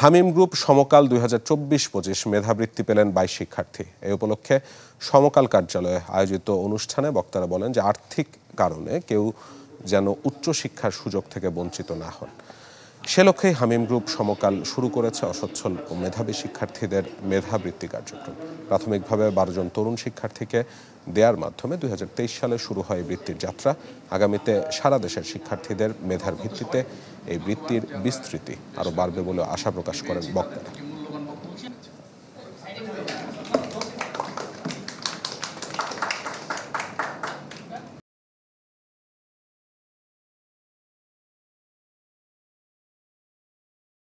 হামিম group সমকাল দুই হাজার চব্বিশ পঁচিশ মেধাবৃত্তি পেলেন বাইশ শিক্ষার্থী এই উপলক্ষে সমকাল কার্যালয়ে আয়োজিত অনুষ্ঠানে বক্তারা বলেন যে আর্থিক কারণে কেউ যেন উচ্চশিক্ষার সুযোগ থেকে বঞ্চিত না হন সে লক্ষ্যে হামিম গ্রুপ সমকাল শুরু করেছে অসচ্ছল ও মেধাবী শিক্ষার্থীদের মেধাবৃত্তি কার্যক্রম প্রাথমিকভাবে বারো জন তরুণ শিক্ষার্থীকে দেয়ার মাধ্যমে দুই সালে শুরু হয় বৃত্তির যাত্রা আগামীতে সারা দেশের শিক্ষার্থীদের মেধার ভিত্তিতে এই বৃত্তির বিস্তৃতি আরও বাড়বে বলে আশা প্রকাশ করেন বক্তারা